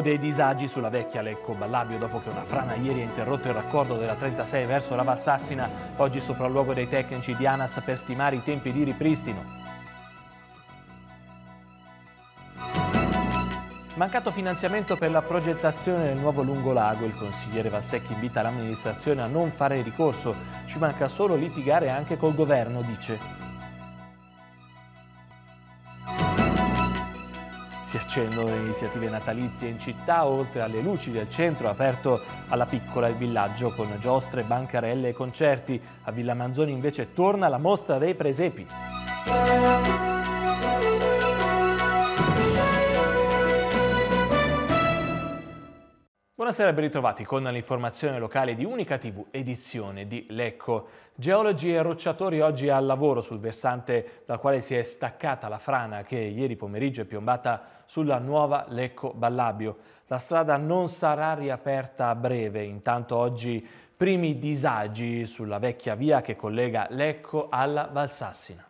o dei disagi sulla vecchia Lecco Ballabio dopo che una frana ieri ha interrotto il raccordo della 36 verso la Valsassina, oggi sopralluogo dei tecnici di ANAS per stimare i tempi di ripristino. Mancato finanziamento per la progettazione del nuovo lungolago, il consigliere Valsecchi invita l'amministrazione a non fare ricorso, ci manca solo litigare anche col governo, dice. Si accendono le iniziative natalizie in città, oltre alle luci del centro aperto alla piccola il villaggio con giostre, bancarelle e concerti. A Villa Manzoni invece torna la mostra dei presepi. Buonasera e ben ritrovati con l'informazione locale di Unica TV, edizione di Lecco. Geologi e rocciatori oggi al lavoro sul versante dal quale si è staccata la frana che ieri pomeriggio è piombata sulla nuova Lecco Ballabio. La strada non sarà riaperta a breve, intanto oggi primi disagi sulla vecchia via che collega Lecco alla Valsassina.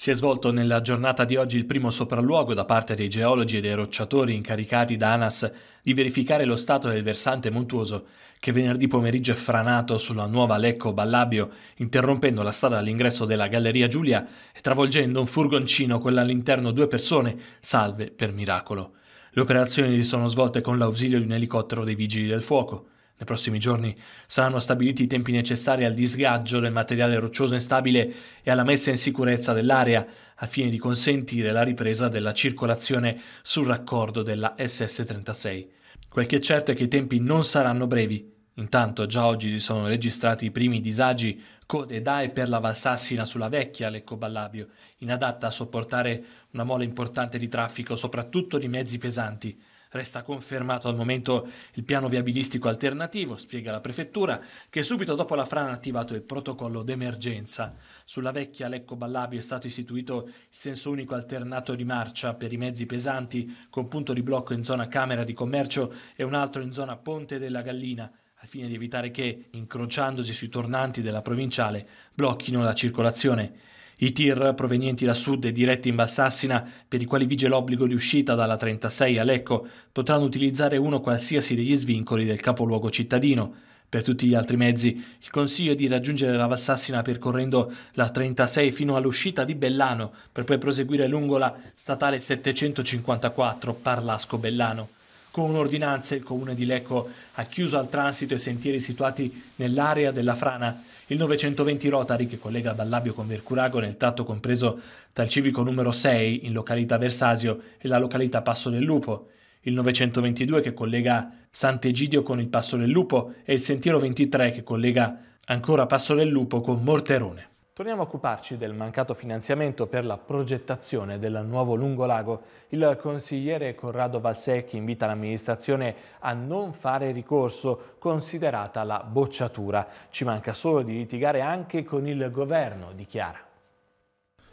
Si è svolto nella giornata di oggi il primo sopralluogo da parte dei geologi e dei rocciatori incaricati da ANAS di verificare lo stato del versante montuoso che venerdì pomeriggio è franato sulla nuova Lecco Ballabio, interrompendo la strada all'ingresso della Galleria Giulia e travolgendo un furgoncino con all'interno due persone, salve per miracolo. Le operazioni si sono svolte con l'ausilio di un elicottero dei vigili del fuoco. Nei prossimi giorni saranno stabiliti i tempi necessari al disgaggio del materiale roccioso instabile e alla messa in sicurezza dell'area, al fine di consentire la ripresa della circolazione sul raccordo della SS-36. Quel che è certo è che i tempi non saranno brevi. Intanto già oggi si sono registrati i primi disagi code DAE per la Valsassina sulla vecchia Lecco Ballabio, inadatta a sopportare una mole importante di traffico, soprattutto di mezzi pesanti. Resta confermato al momento il piano viabilistico alternativo, spiega la prefettura, che subito dopo la frana ha attivato il protocollo d'emergenza. Sulla vecchia Lecco Ballabio è stato istituito il senso unico alternato di marcia per i mezzi pesanti, con punto di blocco in zona Camera di Commercio e un altro in zona Ponte della Gallina al fine di evitare che, incrociandosi sui tornanti della provinciale, blocchino la circolazione. I tir provenienti da sud e diretti in Valsassina, per i quali vige l'obbligo di uscita dalla 36 a Lecco, potranno utilizzare uno qualsiasi degli svincoli del capoluogo cittadino. Per tutti gli altri mezzi, il consiglio è di raggiungere la Valsassina percorrendo la 36 fino all'uscita di Bellano, per poi proseguire lungo la statale 754 Parlasco-Bellano. Con un'ordinanza il comune di Lecco ha chiuso al transito i sentieri situati nell'area della frana. Il 920 Rotari, che collega Ballabio con Vercurago nel tratto compreso dal civico numero 6 in località Versasio e la località Passo del Lupo il 922 che collega Sant'Egidio con il Passo del Lupo e il sentiero 23 che collega ancora Passo del Lupo con Morterone. Torniamo a occuparci del mancato finanziamento per la progettazione del nuovo lungolago. Il consigliere Corrado Valsecchi invita l'amministrazione a non fare ricorso, considerata la bocciatura. Ci manca solo di litigare anche con il governo, dichiara.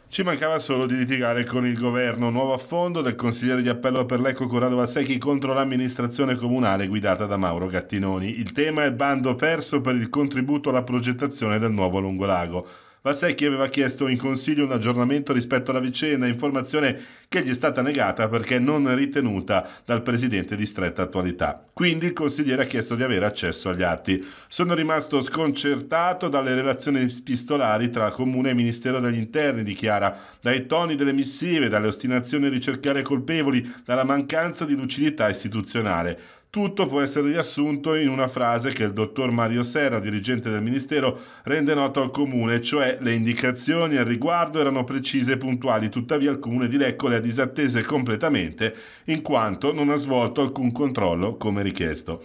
Ci mancava solo di litigare con il governo. Nuovo affondo del consigliere di appello per l'Eco Corrado Valsecchi contro l'amministrazione comunale guidata da Mauro Gattinoni. Il tema è bando perso per il contributo alla progettazione del nuovo lungolago. Vassecchi aveva chiesto in Consiglio un aggiornamento rispetto alla vicenda, informazione che gli è stata negata perché non ritenuta dal Presidente di stretta attualità. Quindi il consigliere ha chiesto di avere accesso agli atti. Sono rimasto sconcertato dalle relazioni pistolari tra Comune e Ministero degli Interni, dichiara, dai toni delle missive, dalle ostinazioni a ricercare colpevoli, dalla mancanza di lucidità istituzionale. Tutto può essere riassunto in una frase che il dottor Mario Serra, dirigente del Ministero, rende noto al Comune, cioè le indicazioni al riguardo erano precise e puntuali, tuttavia il Comune di Lecco le ha disattese completamente in quanto non ha svolto alcun controllo come richiesto.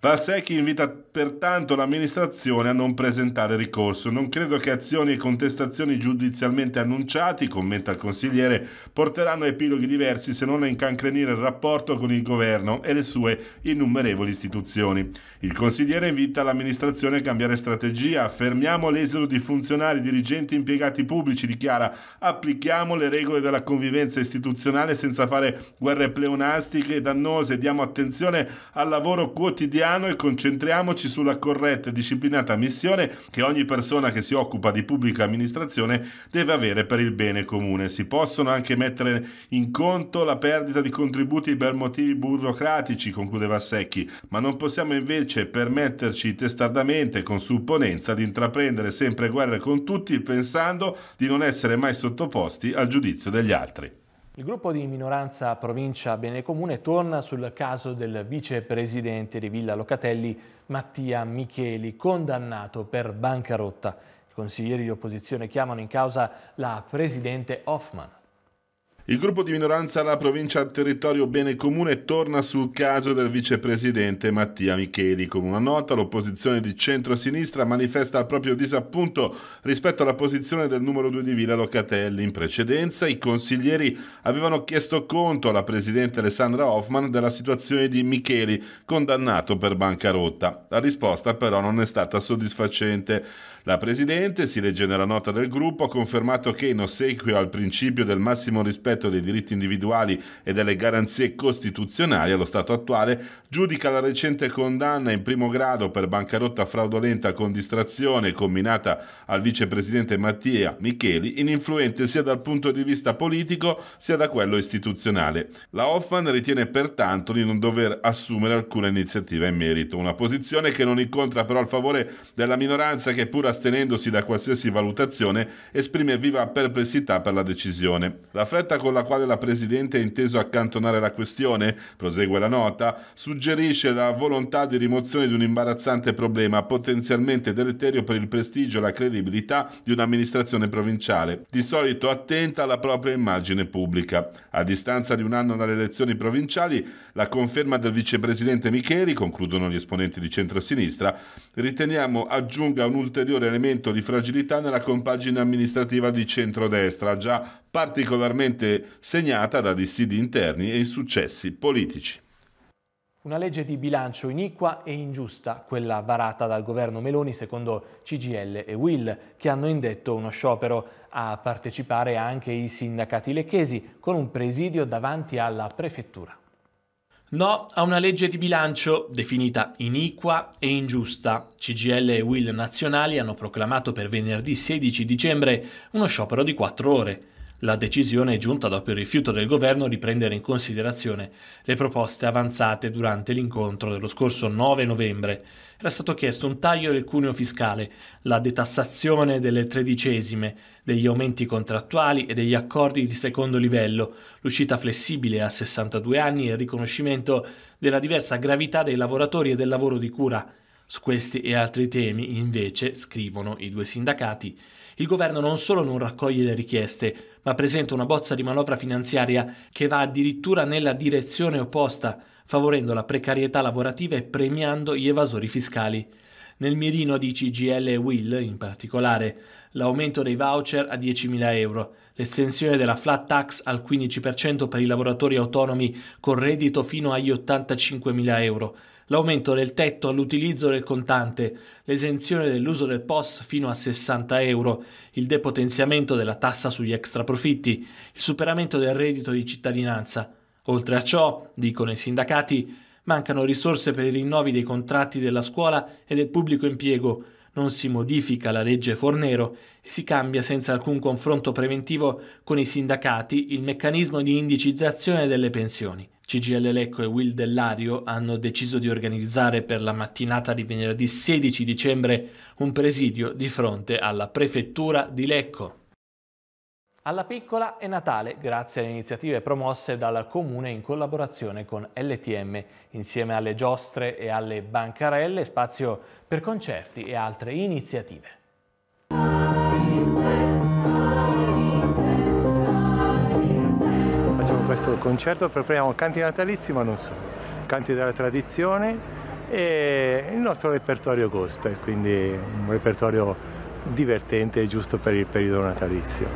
Valsecchi invita pertanto l'amministrazione a non presentare ricorso. Non credo che azioni e contestazioni giudizialmente annunciati, commenta il consigliere, porteranno a epiloghi diversi se non a incancrenire il rapporto con il governo e le sue innumerevoli istituzioni. Il consigliere invita l'amministrazione a cambiare strategia. Fermiamo l'esodo di funzionari, dirigenti, e impiegati pubblici, dichiara. Applichiamo le regole della convivenza istituzionale senza fare guerre pleonastiche e dannose. Diamo attenzione al lavoro quotidiano piano e concentriamoci sulla corretta e disciplinata missione che ogni persona che si occupa di pubblica amministrazione deve avere per il bene comune. Si possono anche mettere in conto la perdita di contributi per motivi burocratici, concludeva Secchi, ma non possiamo invece permetterci testardamente, con supponenza, di intraprendere sempre guerre con tutti pensando di non essere mai sottoposti al giudizio degli altri. Il gruppo di minoranza provincia Bene Comune torna sul caso del vicepresidente di Villa Locatelli Mattia Micheli, condannato per bancarotta. I consiglieri di opposizione chiamano in causa la presidente Hoffman. Il gruppo di minoranza alla provincia al territorio bene comune torna sul caso del vicepresidente Mattia Micheli. Con una nota l'opposizione di centro-sinistra manifesta il proprio disappunto rispetto alla posizione del numero 2 di Villa Locatelli. In precedenza i consiglieri avevano chiesto conto alla presidente Alessandra Hoffman della situazione di Micheli, condannato per bancarotta. La risposta però non è stata soddisfacente. La Presidente, si legge nella nota del gruppo, ha confermato che in ossequio al principio del massimo rispetto dei diritti individuali e delle garanzie costituzionali allo stato attuale, giudica la recente condanna in primo grado per bancarotta fraudolenta con distrazione combinata al vicepresidente Mattia Micheli ininfluente sia dal punto di vista politico sia da quello istituzionale. La Hoffman ritiene pertanto di non dover assumere alcuna iniziativa in merito, una posizione che non incontra però il favore della minoranza che pur a astenendosi da qualsiasi valutazione, esprime viva perplessità per la decisione. La fretta con la quale la Presidente ha inteso accantonare la questione, prosegue la nota, suggerisce la volontà di rimozione di un imbarazzante problema potenzialmente deleterio per il prestigio e la credibilità di un'amministrazione provinciale, di solito attenta alla propria immagine pubblica. A distanza di un anno dalle elezioni provinciali, la conferma del vicepresidente Micheli, concludono gli esponenti di centrosinistra, riteniamo aggiunga un ulteriore ulteriore elemento di fragilità nella compagine amministrativa di centrodestra, già particolarmente segnata da dissidi interni e insuccessi politici. Una legge di bilancio iniqua e ingiusta, quella varata dal governo Meloni secondo CGL e Will, che hanno indetto uno sciopero a partecipare anche i sindacati lecchesi con un presidio davanti alla prefettura. No a una legge di bilancio definita iniqua e ingiusta. CGL e Will Nazionali hanno proclamato per venerdì 16 dicembre uno sciopero di quattro ore. La decisione è giunta dopo il rifiuto del governo di prendere in considerazione le proposte avanzate durante l'incontro dello scorso 9 novembre. Era stato chiesto un taglio del cuneo fiscale, la detassazione delle tredicesime, degli aumenti contrattuali e degli accordi di secondo livello, l'uscita flessibile a 62 anni e il riconoscimento della diversa gravità dei lavoratori e del lavoro di cura. Su questi e altri temi, invece, scrivono i due sindacati, il governo non solo non raccoglie le richieste, ma presenta una bozza di manovra finanziaria che va addirittura nella direzione opposta, favorendo la precarietà lavorativa e premiando gli evasori fiscali. Nel mirino di CGL e Will, in particolare, l'aumento dei voucher a 10.000 euro, l'estensione della flat tax al 15% per i lavoratori autonomi con reddito fino agli 85.000 euro, l'aumento del tetto all'utilizzo del contante, l'esenzione dell'uso del POS fino a 60 euro, il depotenziamento della tassa sugli extraprofitti, il superamento del reddito di cittadinanza. Oltre a ciò, dicono i sindacati, mancano risorse per i rinnovi dei contratti della scuola e del pubblico impiego, non si modifica la legge Fornero e si cambia senza alcun confronto preventivo con i sindacati il meccanismo di indicizzazione delle pensioni. CGL Lecco e Will Dellario hanno deciso di organizzare per la mattinata di venerdì 16 dicembre un presidio di fronte alla prefettura di Lecco. Alla piccola è Natale grazie alle iniziative promosse dal Comune in collaborazione con LTM, insieme alle giostre e alle bancarelle, spazio per concerti e altre iniziative. questo concerto prepariamo canti natalizi ma non solo, canti della tradizione e il nostro repertorio gospel, quindi un repertorio divertente e giusto per il periodo natalizio.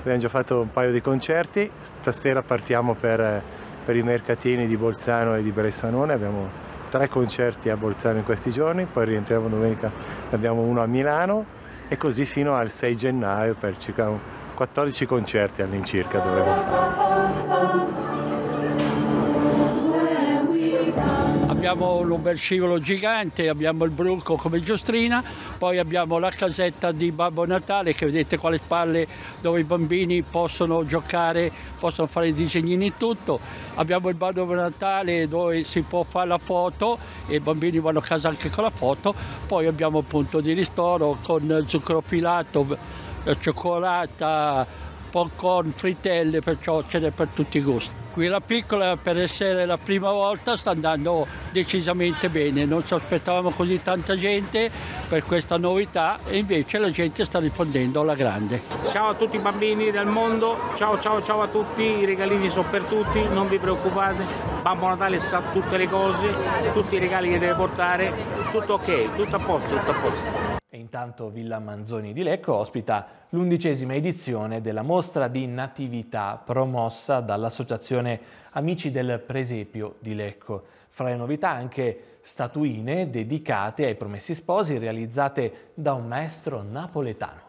Abbiamo già fatto un paio di concerti, stasera partiamo per, per i mercatini di Bolzano e di Bressanone, abbiamo tre concerti a Bolzano in questi giorni, poi rientriamo domenica, ne abbiamo uno a Milano e così fino al 6 gennaio per circa 14 concerti all'incirca dovremo fare. Abbiamo un l'ubercivolo gigante, abbiamo il bruco come giostrina, poi abbiamo la casetta di Babbo Natale che vedete qua le spalle dove i bambini possono giocare, possono fare i disegnini e tutto. Abbiamo il Babbo Natale dove si può fare la foto e i bambini vanno a casa anche con la foto. Poi abbiamo il punto di ristoro con zucchero filato, eh, cioccolata, con fritelle, perciò ce n'è per tutti i gusti. Qui la piccola per essere la prima volta sta andando decisamente bene, non ci aspettavamo così tanta gente per questa novità e invece la gente sta rispondendo alla grande. Ciao a tutti i bambini del mondo, ciao ciao ciao a tutti, i regalini sono per tutti, non vi preoccupate, Babbo Natale sa tutte le cose, tutti i regali che deve portare, tutto ok, tutto a posto, tutto a posto. Intanto Villa Manzoni di Lecco ospita l'undicesima edizione della mostra di natività promossa dall'associazione Amici del Presepio di Lecco. Fra le novità anche statuine dedicate ai promessi sposi realizzate da un maestro napoletano.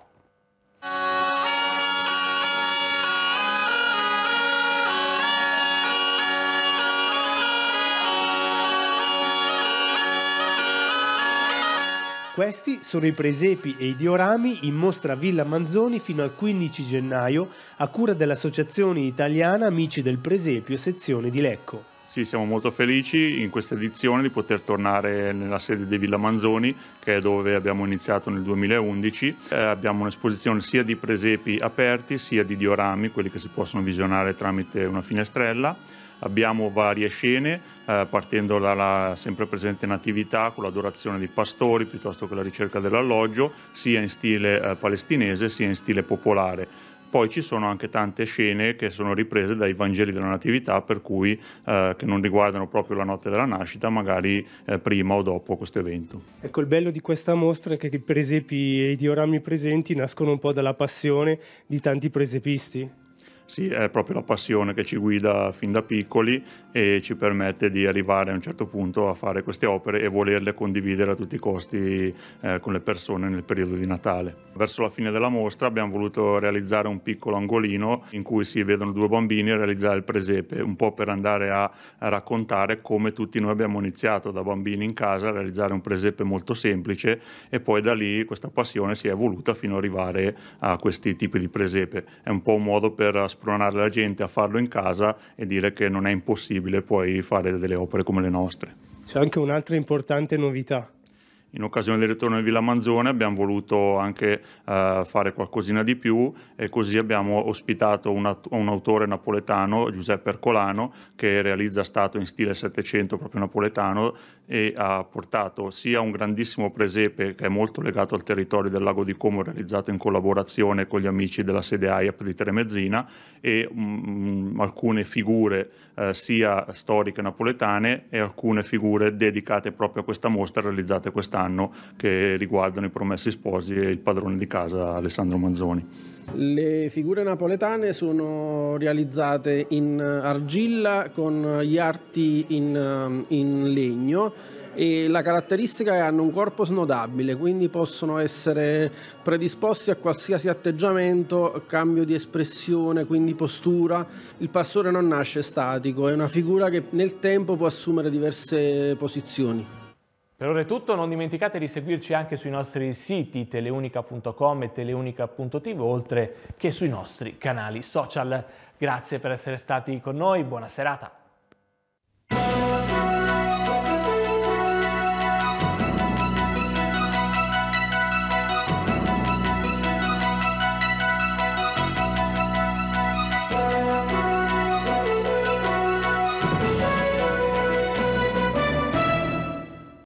Questi sono i presepi e i diorami in mostra Villa Manzoni fino al 15 gennaio a cura dell'Associazione Italiana Amici del Presepio sezione di Lecco. Sì, siamo molto felici in questa edizione di poter tornare nella sede di Villa Manzoni, che è dove abbiamo iniziato nel 2011. Eh, abbiamo un'esposizione sia di presepi aperti, sia di diorami, quelli che si possono visionare tramite una finestrella Abbiamo varie scene, eh, partendo dalla sempre presente natività con l'adorazione dei pastori piuttosto che la ricerca dell'alloggio, sia in stile eh, palestinese sia in stile popolare. Poi ci sono anche tante scene che sono riprese dai Vangeli della Natività, per cui eh, che non riguardano proprio la notte della nascita, magari eh, prima o dopo questo evento. Ecco, il bello di questa mostra è che i presepi e i diorami presenti nascono un po' dalla passione di tanti presepisti sì, è proprio la passione che ci guida fin da piccoli e ci permette di arrivare a un certo punto a fare queste opere e volerle condividere a tutti i costi eh, con le persone nel periodo di Natale. Verso la fine della mostra abbiamo voluto realizzare un piccolo angolino in cui si vedono due bambini realizzare il presepe, un po' per andare a, raccontare come tutti noi abbiamo iniziato da bambini in casa a realizzare un presepe molto semplice e poi da lì questa passione si è evoluta fino ad arrivare a questi tipi di presepe. È un po' un modo per spronare la gente a farlo in casa e dire che non è impossibile poi fare delle opere come le nostre. C'è anche un'altra importante novità in occasione del ritorno di Villa Manzone abbiamo voluto anche eh, fare qualcosina di più e così abbiamo ospitato un, un, autore napoletano, Giuseppe Ercolano, che realizza stato in stile Settecento proprio napoletano e ha portato sia un grandissimo presepe che è molto legato al territorio del lago di Como realizzato in collaborazione con gli amici della sede AIAP di Tremezzina e mh, mm, mm, alcune figure eh, sia storiche napoletane e alcune figure dedicate proprio a questa mostra realizzate quest'anno che riguardano i Promessi Sposi e il padrone di casa Alessandro Manzoni. Le figure napoletane sono realizzate in argilla con gli arti in, ehm, in legno e la caratteristica è che hanno un corpo snodabile, quindi possono essere predisposti a qualsiasi atteggiamento, cambio di espressione, quindi postura. Il pastore non nasce statico, è una figura che nel tempo può assumere diverse posizioni. Per ora è tutto, non dimenticate di seguirci anche sui nostri siti teleunica.com e teleunica.tv oltre che sui nostri canali social. Grazie per essere stati con noi, buona serata.